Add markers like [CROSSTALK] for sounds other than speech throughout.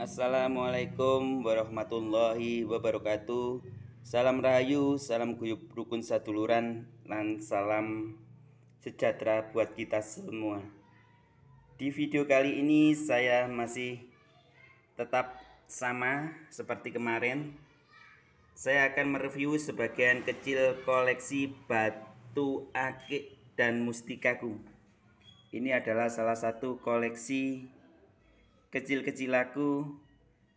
Assalamualaikum warahmatullahi wabarakatuh. Salam rahayu, salam guyub rukun satuluran, dan salam sejahtera buat kita semua. Di video kali ini saya masih tetap sama seperti kemarin. Saya akan mereview sebagian kecil koleksi batu akik dan mustikaku. Ini adalah salah satu koleksi kecil-kecil aku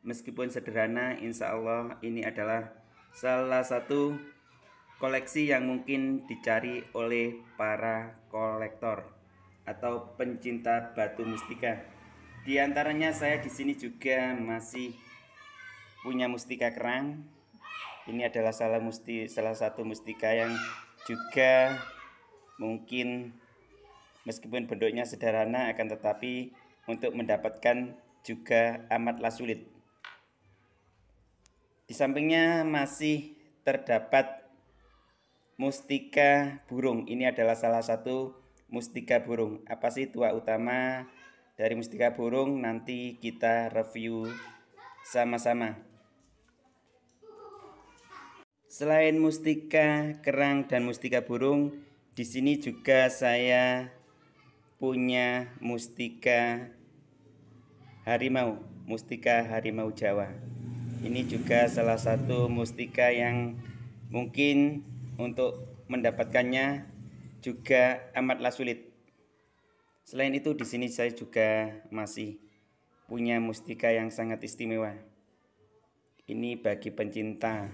meskipun sederhana insya Allah ini adalah salah satu koleksi yang mungkin dicari oleh para kolektor atau pencinta batu mustika di antaranya saya di sini juga masih punya mustika kerang ini adalah salah musti salah satu mustika yang juga mungkin meskipun bentuknya sederhana akan tetapi untuk mendapatkan juga amatlah sulit. Di sampingnya masih terdapat mustika burung. Ini adalah salah satu mustika burung. Apa sih tua utama dari mustika burung? Nanti kita review sama-sama. Selain mustika kerang dan mustika burung, di sini juga saya punya mustika harimau, mustika harimau Jawa. Ini juga salah satu mustika yang mungkin untuk mendapatkannya juga amatlah sulit. Selain itu di sini saya juga masih punya mustika yang sangat istimewa. Ini bagi pencinta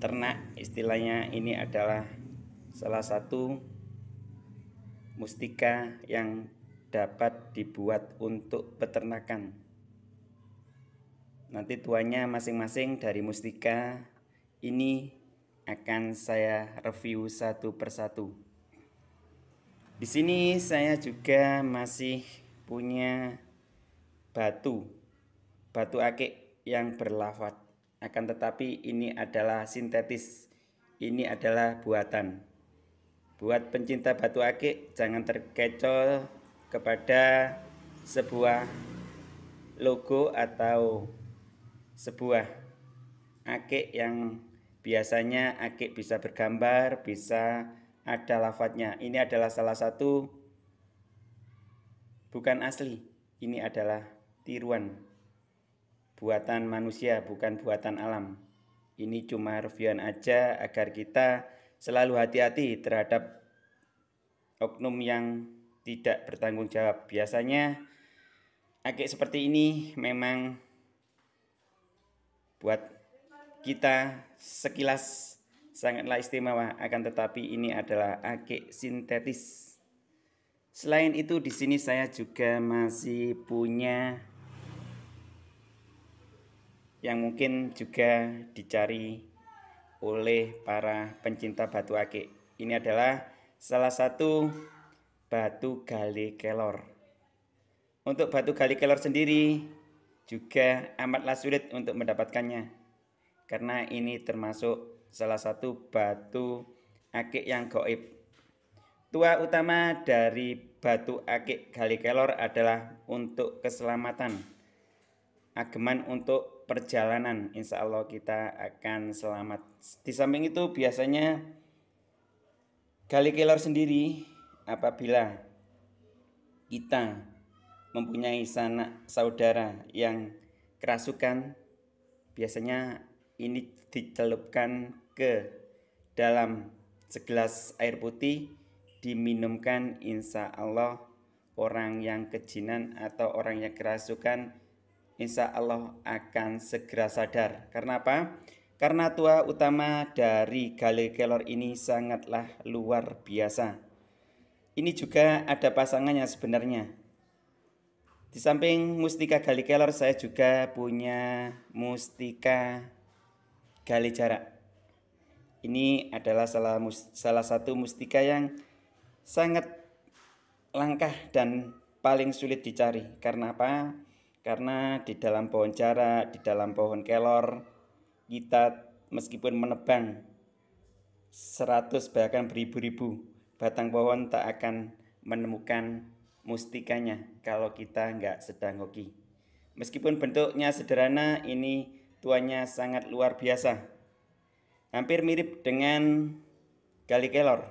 ternak istilahnya ini adalah salah satu mustika yang dapat dibuat untuk peternakan. Nanti tuanya masing-masing dari mustika ini akan saya review satu persatu. Di sini saya juga masih punya batu, batu akik yang berlafat. Akan tetapi ini adalah sintetis, ini adalah buatan. Buat pencinta batu akik jangan terkecoh kepada sebuah logo atau sebuah akik yang biasanya akik bisa bergambar, bisa ada lafadznya. Ini adalah salah satu bukan asli. Ini adalah tiruan buatan manusia, bukan buatan alam. Ini cuma reviewan aja agar kita selalu hati-hati terhadap oknum yang tidak bertanggung jawab. Biasanya akik seperti ini memang buat kita sekilas sangatlah istimewa akan tetapi ini adalah akik sintetis. Selain itu di sini saya juga masih punya yang mungkin juga dicari oleh para pencinta batu akik. Ini adalah salah satu batu gali kelor. Untuk batu gali kelor sendiri juga amatlah sulit untuk mendapatkannya karena ini termasuk salah satu batu akik yang goib. Tua utama dari batu akik gali kelor adalah untuk keselamatan. Ageman untuk perjalanan, insya Allah kita akan selamat. Di samping itu biasanya gali kelor sendiri apabila kita mempunyai sanak saudara yang kerasukan biasanya ini dicelupkan ke dalam segelas air putih diminumkan insya Allah orang yang kejinan atau orang yang kerasukan insya Allah akan segera sadar karena apa? karena tua utama dari gale Kelor ini sangatlah luar biasa ini juga ada pasangannya sebenarnya. Di samping Mustika Gali Kelor saya juga punya Mustika Gali Jarak. Ini adalah salah, salah satu mustika yang sangat langkah dan paling sulit dicari. Karena apa? Karena di dalam pohon jarak, di dalam pohon kelor, kita meskipun menebang 100 bahkan beribu-ribu batang pohon tak akan menemukan mustikanya kalau kita nggak sedang hoki. Meskipun bentuknya sederhana, ini tuanya sangat luar biasa. Hampir mirip dengan gali kelor.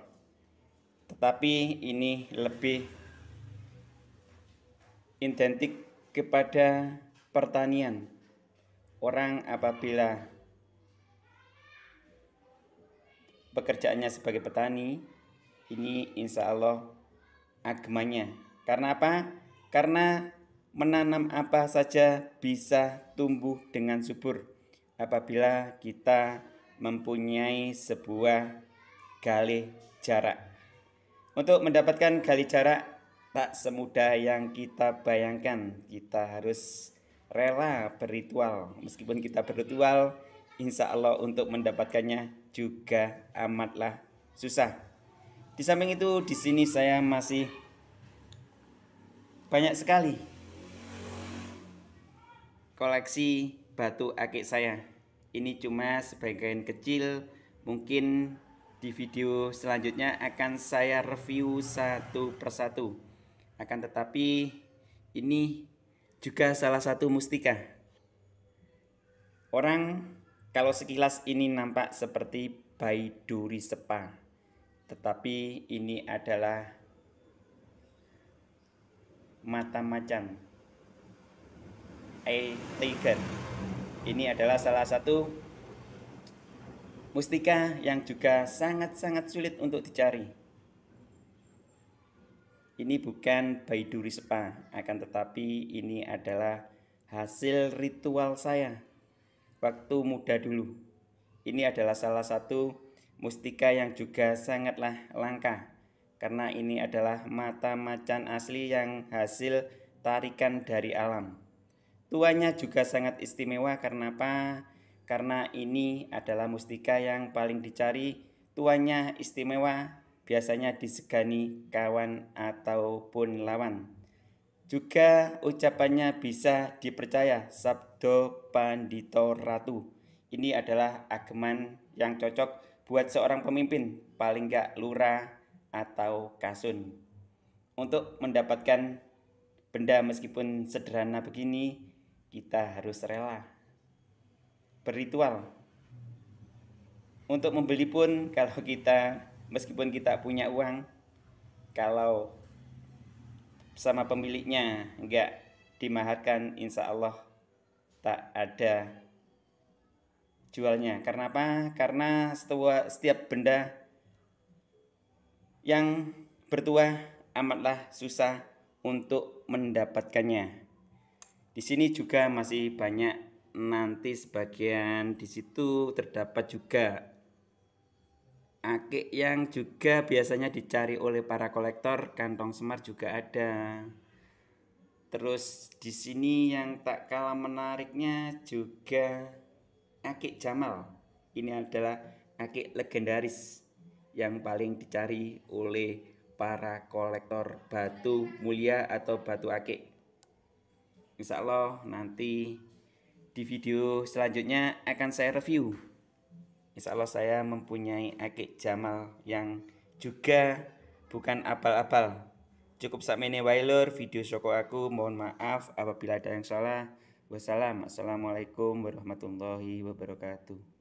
Tetapi ini lebih identik kepada pertanian. Orang apabila pekerjaannya sebagai petani, ini insya Allah agamanya. Karena apa? Karena menanam apa saja bisa tumbuh dengan subur apabila kita mempunyai sebuah gali jarak. Untuk mendapatkan gali jarak tak semudah yang kita bayangkan. Kita harus rela berritual. Meskipun kita berritual, insya Allah untuk mendapatkannya juga amatlah susah. Di samping itu di sini saya masih banyak sekali koleksi batu akik saya. Ini cuma sebagian kecil, mungkin di video selanjutnya akan saya review satu persatu. Akan tetapi ini juga salah satu mustika. Orang kalau sekilas ini nampak seperti duri Sepa tetapi ini adalah mata macan eye tiger ini adalah salah satu mustika yang juga sangat-sangat sulit untuk dicari ini bukan baiduri sepa akan tetapi ini adalah hasil ritual saya waktu muda dulu ini adalah salah satu mustika yang juga sangatlah langka karena ini adalah mata macan asli yang hasil tarikan dari alam. Tuanya juga sangat istimewa karena apa? Karena ini adalah mustika yang paling dicari, tuanya istimewa, biasanya disegani kawan ataupun lawan. Juga ucapannya bisa dipercaya Sabdo Pandito Ratu. Ini adalah ageman yang cocok buat seorang pemimpin, paling nggak lurah atau kasun. Untuk mendapatkan benda meskipun sederhana begini, kita harus rela berritual. Untuk membeli pun [LAUGHS] kalau kita meskipun kita punya uang, kalau sama pemiliknya nggak dimaharkan insya Allah tak ada jualnya. Karena apa? Karena setua, setiap benda yang bertuah amatlah susah untuk mendapatkannya. Di sini juga masih banyak nanti sebagian di situ terdapat juga akik yang juga biasanya dicari oleh para kolektor, kantong semar juga ada. Terus di sini yang tak kalah menariknya juga akik Jamal. Ini adalah akik legendaris yang paling dicari oleh para kolektor batu mulia atau batu akik. Insya Allah nanti di video selanjutnya akan saya review. Insya Allah saya mempunyai akik Jamal yang juga bukan abal-abal. Cukup sampai ini wailur video soko aku. Mohon maaf apabila ada yang salah. Wassalam. Assalamualaikum warahmatullahi wabarakatuh.